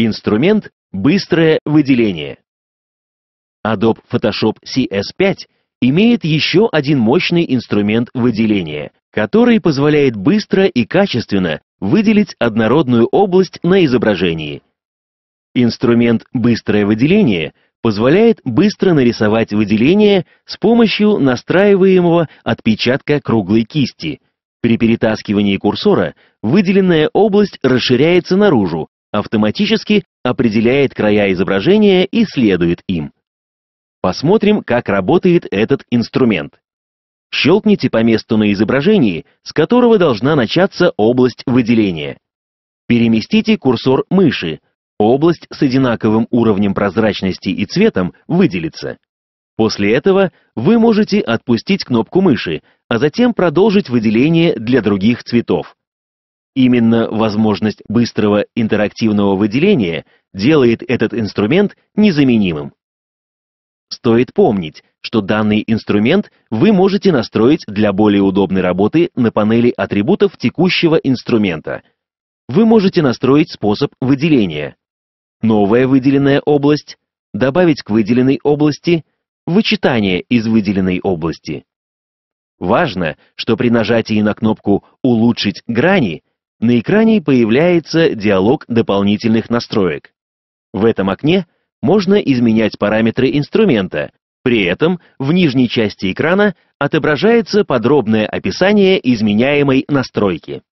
Инструмент «Быстрое выделение». Adobe Photoshop CS5 имеет еще один мощный инструмент выделения, который позволяет быстро и качественно выделить однородную область на изображении. Инструмент «Быстрое выделение» позволяет быстро нарисовать выделение с помощью настраиваемого отпечатка круглой кисти. При перетаскивании курсора выделенная область расширяется наружу, автоматически определяет края изображения и следует им. Посмотрим, как работает этот инструмент. Щелкните по месту на изображении, с которого должна начаться область выделения. Переместите курсор мыши. Область с одинаковым уровнем прозрачности и цветом выделится. После этого вы можете отпустить кнопку мыши, а затем продолжить выделение для других цветов. Именно возможность быстрого интерактивного выделения делает этот инструмент незаменимым. Стоит помнить, что данный инструмент вы можете настроить для более удобной работы на панели атрибутов текущего инструмента. Вы можете настроить способ выделения. Новая выделенная область, добавить к выделенной области, вычитание из выделенной области. Важно, что при нажатии на кнопку «Улучшить грани» На экране появляется диалог дополнительных настроек. В этом окне можно изменять параметры инструмента, при этом в нижней части экрана отображается подробное описание изменяемой настройки.